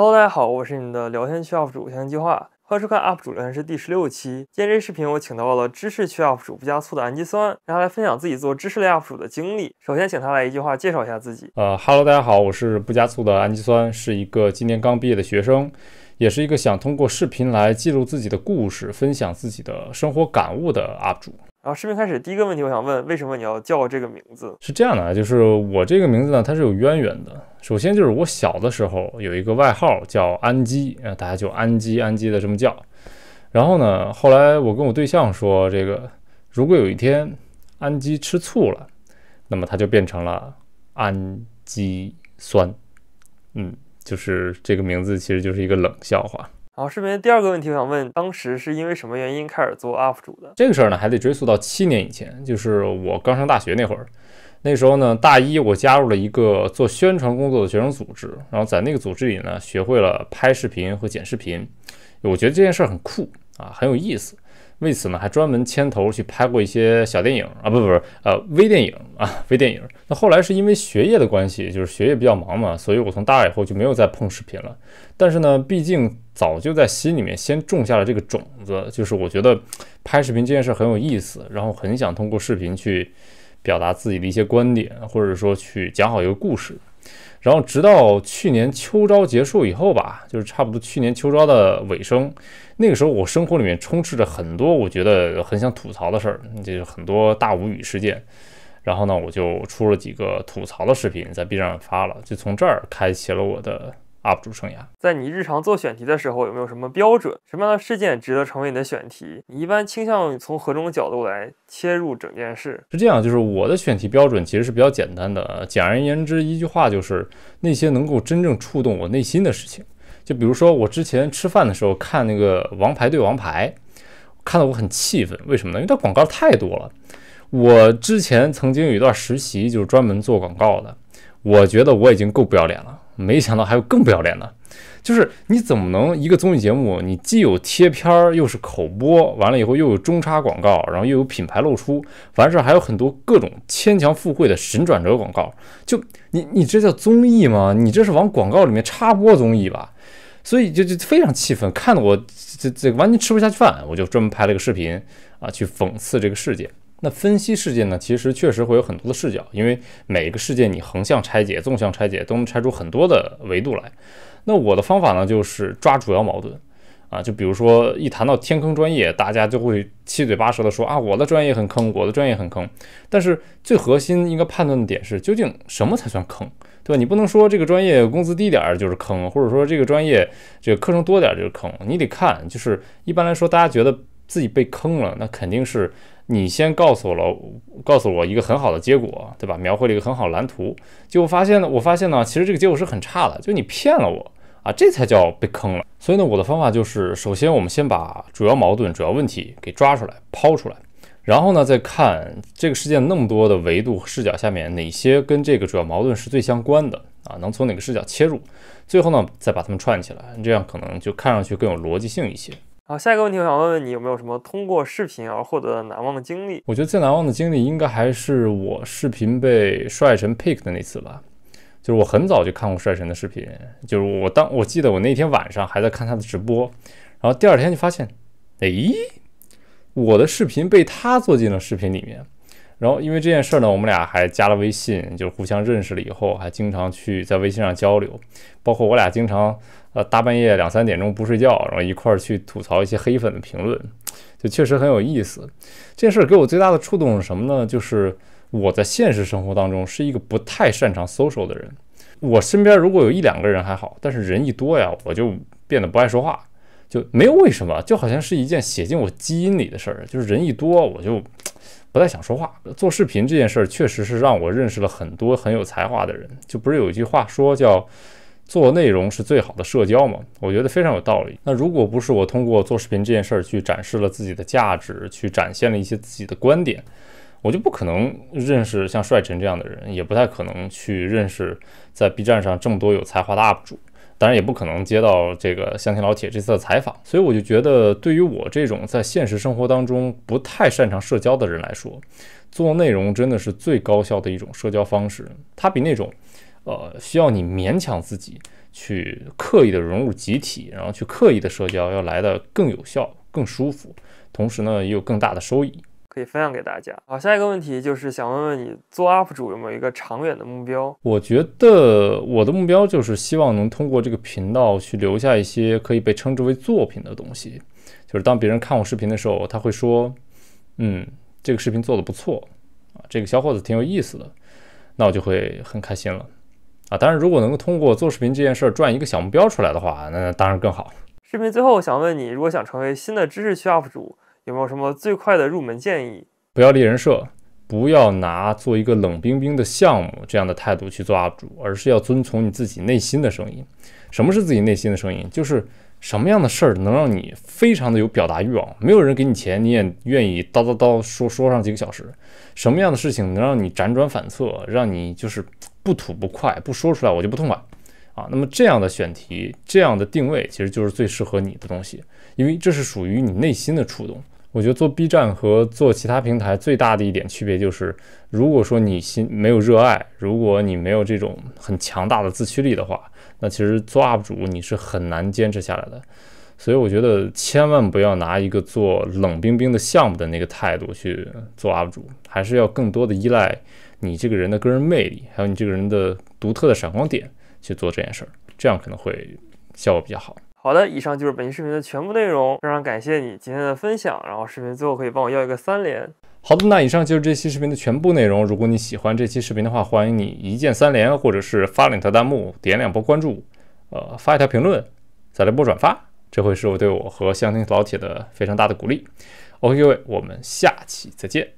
Hello，大家好，我是你的聊天区 UP 主相信计划，欢迎收看 UP 主聊天室第十六期。今天这视频我请到了知识区 UP 主不加醋的氨基酸，让他来分享自己做知识类 UP 主的经历。首先，请他来一句话介绍一下自己。呃，Hello，大家好，我是不加醋的氨基酸，是一个今年刚毕业的学生，也是一个想通过视频来记录自己的故事，分享自己的生活感悟的 UP 主。好，视频开始。第一个问题，我想问，为什么你要叫这个名字？是这样的啊，就是我这个名字呢，它是有渊源的。首先就是我小的时候有一个外号叫安基啊，大家就安基安基的这么叫。然后呢，后来我跟我对象说，这个如果有一天安基吃醋了，那么它就变成了氨基酸。嗯，就是这个名字其实就是一个冷笑话。然后视频第二个问题，我想问，当时是因为什么原因开始做 UP 主的？这个事儿呢，还得追溯到七年以前，就是我刚上大学那会儿。那时候呢，大一我加入了一个做宣传工作的学生组织，然后在那个组织里呢，学会了拍视频和剪视频。我觉得这件事儿很酷。啊，很有意思。为此呢，还专门牵头去拍过一些小电影啊，不不是呃，微电影啊，微电影。那后来是因为学业的关系，就是学业比较忙嘛，所以我从大二以后就没有再碰视频了。但是呢，毕竟早就在心里面先种下了这个种子，就是我觉得拍视频这件事很有意思，然后很想通过视频去表达自己的一些观点，或者说去讲好一个故事。然后直到去年秋招结束以后吧，就是差不多去年秋招的尾声，那个时候我生活里面充斥着很多我觉得很想吐槽的事儿，就是很多大无语事件。然后呢，我就出了几个吐槽的视频在 B 站发了，就从这儿开启了我的。UP 主生涯，在你日常做选题的时候，有没有什么标准？什么样的事件值得成为你的选题？你一般倾向于从何种角度来切入整件事？是这样，就是我的选题标准其实是比较简单的，简而言之，一句话就是那些能够真正触动我内心的事情。就比如说我之前吃饭的时候看那个《王牌对王牌》，看得我很气愤。为什么呢？因为它广告太多了。我之前曾经有一段实习就是专门做广告的，我觉得我已经够不要脸了。没想到还有更不要脸的，就是你怎么能一个综艺节目，你既有贴片儿，又是口播，完了以后又有中插广告，然后又有品牌露出，完事儿还有很多各种牵强附会的神转折广告，就你你这叫综艺吗？你这是往广告里面插播综艺吧？所以就就非常气愤，看得我这这完全吃不下去饭，我就专门拍了个视频啊，去讽刺这个事件。那分析事件呢，其实确实会有很多的视角，因为每一个事件你横向拆解、纵向拆解，都能拆出很多的维度来。那我的方法呢，就是抓主要矛盾啊。就比如说，一谈到天坑专业，大家就会七嘴八舌的说啊，我的专业很坑，我的专业很坑。但是最核心应该判断的点是，究竟什么才算坑，对吧？你不能说这个专业工资低点儿就是坑，或者说这个专业这个课程多点儿就是坑，你得看，就是一般来说，大家觉得自己被坑了，那肯定是。你先告诉了告诉我一个很好的结果，对吧？描绘了一个很好的蓝图，就发现呢，我发现呢，其实这个结果是很差的，就你骗了我啊，这才叫被坑了。所以呢，我的方法就是，首先我们先把主要矛盾、主要问题给抓出来、抛出来，然后呢，再看这个事件那么多的维度和视角下面，哪些跟这个主要矛盾是最相关的啊，能从哪个视角切入，最后呢，再把它们串起来，这样可能就看上去更有逻辑性一些。好，下一个问题，我想问问你，有没有什么通过视频而获得的难忘的经历？我觉得最难忘的经历应该还是我视频被帅神 pick 的那次吧。就是我很早就看过帅神的视频，就是我当我记得我那天晚上还在看他的直播，然后第二天就发现，哎，我的视频被他做进了视频里面。然后因为这件事呢，我们俩还加了微信，就是互相认识了以后，还经常去在微信上交流，包括我俩经常。大半夜两三点钟不睡觉，然后一块儿去吐槽一些黑粉的评论，就确实很有意思。这件事给我最大的触动是什么呢？就是我在现实生活当中是一个不太擅长 social 的人。我身边如果有一两个人还好，但是人一多呀，我就变得不爱说话，就没有为什么，就好像是一件写进我基因里的事儿。就是人一多，我就不太想说话。做视频这件事儿确实是让我认识了很多很有才华的人。就不是有一句话说叫？做内容是最好的社交嘛？我觉得非常有道理。那如果不是我通过做视频这件事儿去展示了自己的价值，去展现了一些自己的观点，我就不可能认识像帅晨这样的人，也不太可能去认识在 B 站上这么多有才华的 UP 主，当然也不可能接到这个相亲老铁这次的采访。所以我就觉得，对于我这种在现实生活当中不太擅长社交的人来说，做内容真的是最高效的一种社交方式，它比那种。呃，需要你勉强自己去刻意的融入集体，然后去刻意的社交，要来的更有效、更舒服，同时呢也有更大的收益可以分享给大家。好，下一个问题就是想问问你做 UP 主有没有一个长远的目标？我觉得我的目标就是希望能通过这个频道去留下一些可以被称之为作品的东西，就是当别人看我视频的时候，他会说，嗯，这个视频做的不错啊，这个小伙子挺有意思的，那我就会很开心了。啊，当然，如果能够通过做视频这件事儿赚一个小目标出来的话，那当然更好。视频最后，我想问你，如果想成为新的知识区 UP 主，有没有什么最快的入门建议？不要立人设，不要拿做一个冷冰冰的项目这样的态度去做 UP 主，而是要遵从你自己内心的声音。什么是自己内心的声音？就是什么样的事儿能让你非常的有表达欲望，没有人给你钱，你也愿意叨叨叨说说上几个小时。什么样的事情能让你辗转反侧，让你就是？不吐不快，不说出来我就不痛快啊！那么这样的选题，这样的定位，其实就是最适合你的东西，因为这是属于你内心的触动。我觉得做 B 站和做其他平台最大的一点区别就是，如果说你心没有热爱，如果你没有这种很强大的自驱力的话，那其实做 UP 主你是很难坚持下来的。所以我觉得千万不要拿一个做冷冰冰的项目的那个态度去做 UP 主，还是要更多的依赖。你这个人的个人魅力，还有你这个人的独特的闪光点去做这件事儿，这样可能会效果比较好。好的，以上就是本期视频的全部内容，非常感谢你今天的分享。然后视频最后可以帮我要一个三连。好的，那以上就是这期视频的全部内容。如果你喜欢这期视频的话，欢迎你一键三连，或者是发两条弹幕，点两波关注，呃，发一条评论，再来一波转发，这会是我对我和相亲老铁的非常大的鼓励。OK，各位，我们下期再见。